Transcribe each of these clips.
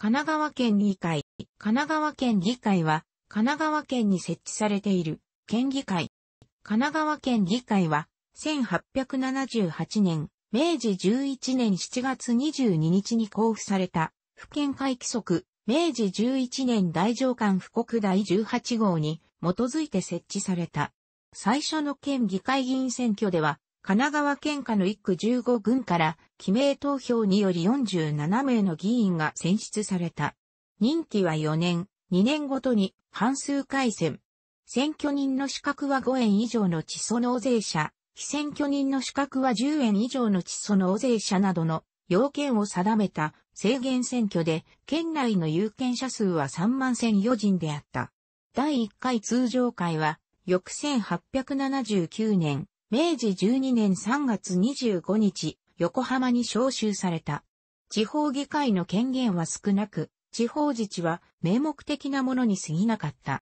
神奈川県議会。神奈川県議会は、神奈川県に設置されている県議会。神奈川県議会は、1878年、明治11年7月22日に交付された、府県会規則、明治11年大上官布告第18号に基づいて設置された。最初の県議会議員選挙では、神奈川県下の1区15軍から、記名投票により47名の議員が選出された。任期は4年、2年ごとに半数改選。選挙人の資格は5円以上の地租納税者、非選挙人の資格は10円以上の地租納税者などの要件を定めた制限選挙で、県内の有権者数は3万1004人であった。第1回通常会は、翌1879年明治12年3月25日、横浜に召集された。地方議会の権限は少なく、地方自治は名目的なものに過ぎなかった。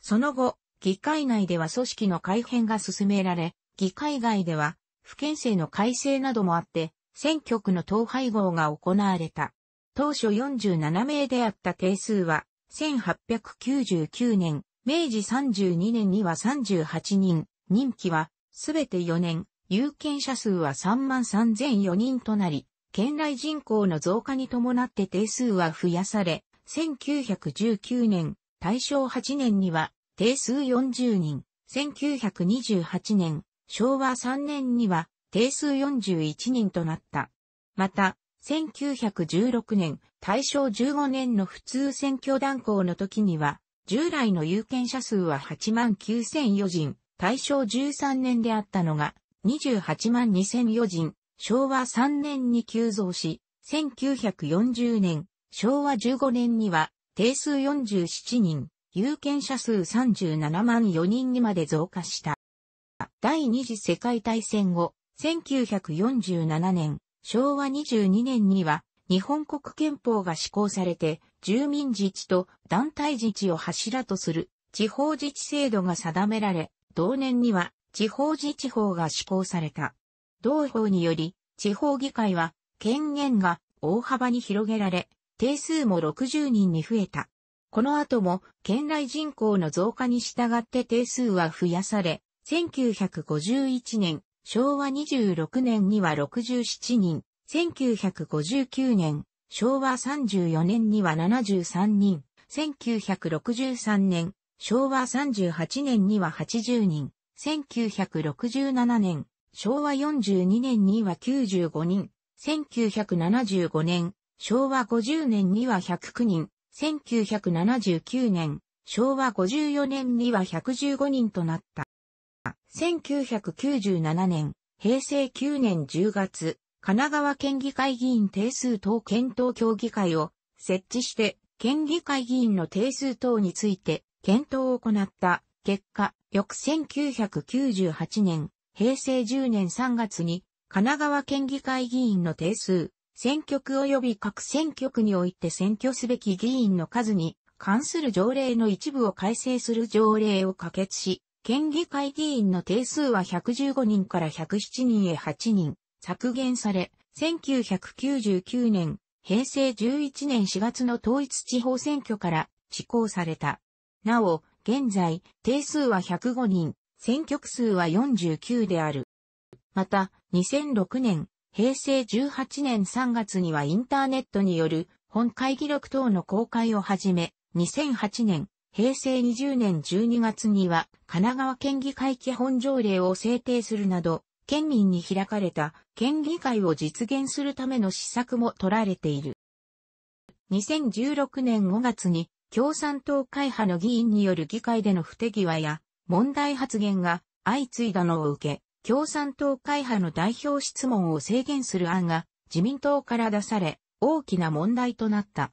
その後、議会内では組織の改変が進められ、議会外では府県政の改正などもあって、選挙区の統廃合が行われた。当初47名であった定数は、1899年、明治32年には38人、任期はすべて4年、有権者数は33,004人となり、県内人口の増加に伴って定数は増やされ、1919年、大正8年には定数40人、1928年、昭和3年には定数41人となった。また、1916年、大正15年の普通選挙断行の時には、従来の有権者数は89,004人、大正13年であったのが、28万2000余人、昭和3年に急増し、1940年、昭和15年には、定数47人、有権者数37万4人にまで増加した。第二次世界大戦後、1947年、昭和22年には、日本国憲法が施行されて、住民自治と団体自治を柱とする地方自治制度が定められ、同年には地方自治法が施行された。同法により、地方議会は権限が大幅に広げられ、定数も60人に増えた。この後も県内人口の増加に従って定数は増やされ、1951年、昭和26年には67人、1959年、昭和34年には73人、1963年、昭和38年には80人、1967年、昭和42年には95人、1975年、昭和50年には109人、1979年、昭和54年には115人となった。1997年、平成9年10月、神奈川県議会議員定数等検討協議会を設置して、県議会議員の定数等について検討を行った結果、翌1998年、平成10年3月に、神奈川県議会議員の定数、選挙区及び各選挙区において選挙すべき議員の数に関する条例の一部を改正する条例を可決し、県議会議員の定数は115人から107人へ8人削減され、1999年、平成11年4月の統一地方選挙から施行された。なお、現在、定数は105人、選挙区数は49である。また、2006年、平成18年3月にはインターネットによる本会議録等の公開をはじめ、2008年、平成20年12月には神奈川県議会基本条例を制定するなど、県民に開かれた県議会を実現するための施策も取られている。2016年5月に共産党会派の議員による議会での不手際や問題発言が相次いだのを受け、共産党会派の代表質問を制限する案が自民党から出され、大きな問題となった。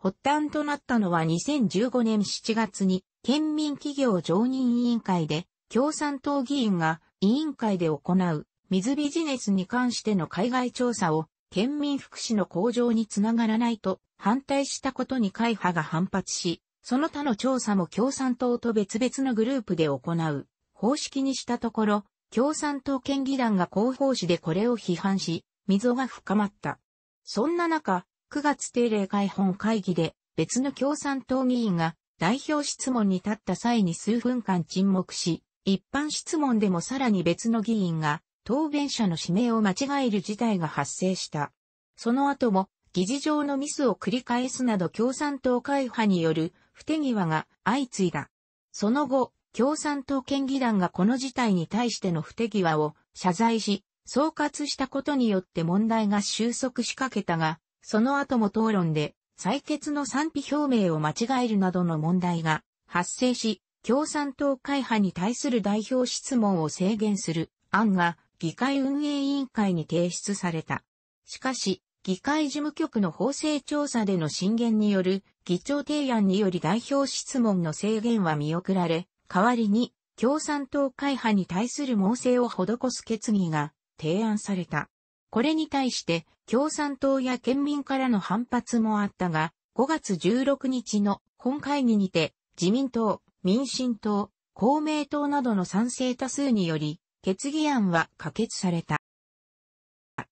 発端となったのは2015年7月に県民企業常任委員会で共産党議員が委員会で行う水ビジネスに関しての海外調査を県民福祉の向上につながらないと反対したことに会派が反発し、その他の調査も共産党と別々のグループで行う方式にしたところ、共産党県議団が広報誌でこれを批判し、溝が深まった。そんな中、9月定例会本会議で別の共産党議員が代表質問に立った際に数分間沈黙し、一般質問でもさらに別の議員が答弁者の指名を間違える事態が発生した。その後も、議事上のミスを繰り返すなど共産党会派による不手際が相次いだ。その後、共産党県議団がこの事態に対しての不手際を謝罪し、総括したことによって問題が収束しかけたが、その後も討論で採決の賛否表明を間違えるなどの問題が発生し、共産党会派に対する代表質問を制限する案が議会運営委員会に提出された。しかし、議会事務局の法制調査での進言による議長提案により代表質問の制限は見送られ、代わりに共産党会派に対する猛省を施す決議が提案された。これに対して共産党や県民からの反発もあったが、5月16日の本会議にて自民党、民進党、公明党などの賛成多数により決議案は可決された。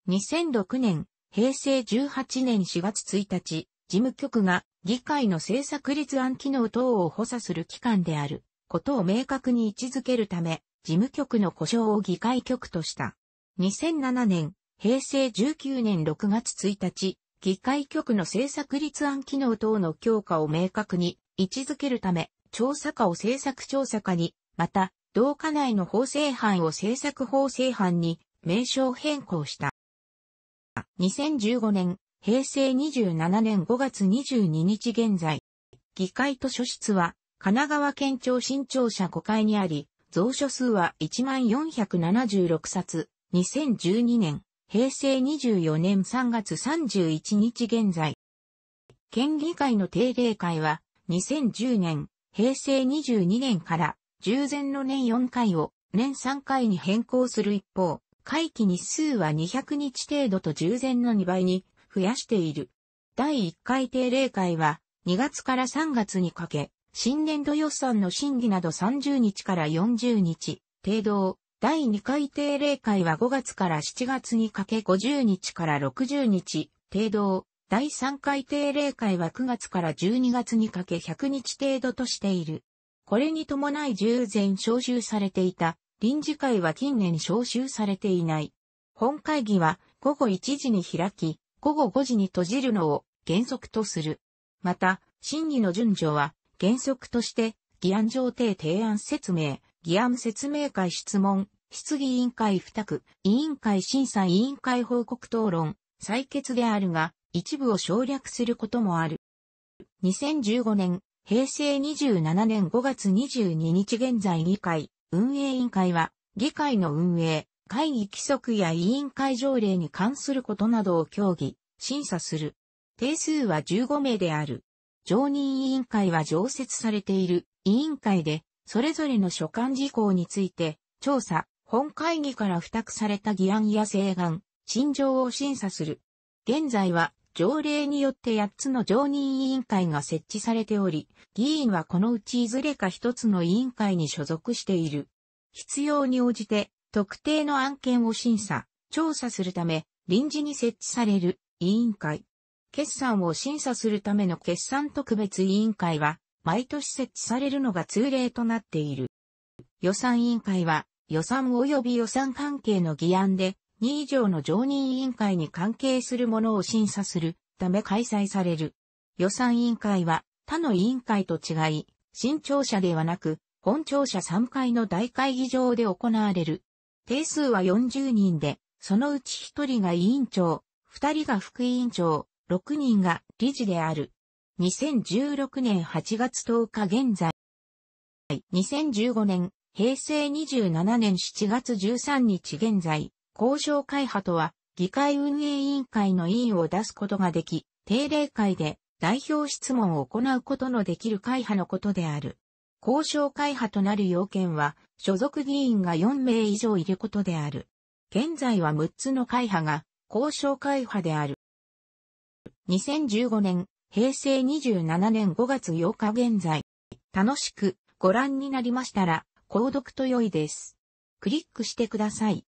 2006年、平成18年4月1日、事務局が議会の政策立案機能等を補佐する機関であることを明確に位置づけるため、事務局の故障を議会局とした。2007年、平成19年6月1日、議会局の政策立案機能等の強化を明確に位置づけるため、調査課を政策調査課に、また、同課内の法制班を政策法制班に名称変更した。2015年、平成27年5月22日現在、議会図書室は神奈川県庁新庁舎5階にあり、蔵書数は1476冊、2012年、平成24年3月31日現在。県議会の定例会は2010年、平成22年から従前の年4回を年3回に変更する一方、会期日数は200日程度と従前の2倍に増やしている。第1回定例会は2月から3月にかけ、新年度予算の審議など30日から40日程度を、第2回定例会は5月から7月にかけ50日から60日程度を、第3回定例会は9月から12月にかけ100日程度としている。これに伴い従前招集されていた臨時会は近年招集されていない。本会議は午後1時に開き、午後5時に閉じるのを原則とする。また、審議の順序は原則として、議案上程提案説明、議案説明会質問、質疑委員会付託、委員会審査委員会報告討論、採決であるが、一部を省略することもある。2015年、平成27年5月22日現在議会、運営委員会は、議会の運営、会議規則や委員会条例に関することなどを協議、審査する。定数は15名である。常任委員会は常設されている委員会で、それぞれの所管事項について、調査、本会議から付託された議案や請願、陳情を審査する。現在は、条例によって8つの常任委員会が設置されており、議員はこのうちいずれか1つの委員会に所属している。必要に応じて、特定の案件を審査、調査するため、臨時に設置される委員会。決算を審査するための決算特別委員会は、毎年設置されるのが通例となっている。予算委員会は、予算及び予算関係の議案で、2以上の常任委員会に関係するものを審査するため開催される。予算委員会は他の委員会と違い、新庁舎ではなく、本庁舎3階の大会議場で行われる。定数は40人で、そのうち1人が委員長、2人が副委員長、6人が理事である。2016年8月10日現在。2015年、平成27年7月13日現在、交渉会派とは、議会運営委員会の委員を出すことができ、定例会で代表質問を行うことのできる会派のことである。交渉会派となる要件は、所属議員が4名以上いることである。現在は6つの会派が、交渉会派である。2015年、平成27年5月8日現在、楽しくご覧になりましたら、購読と良いです。クリックしてください。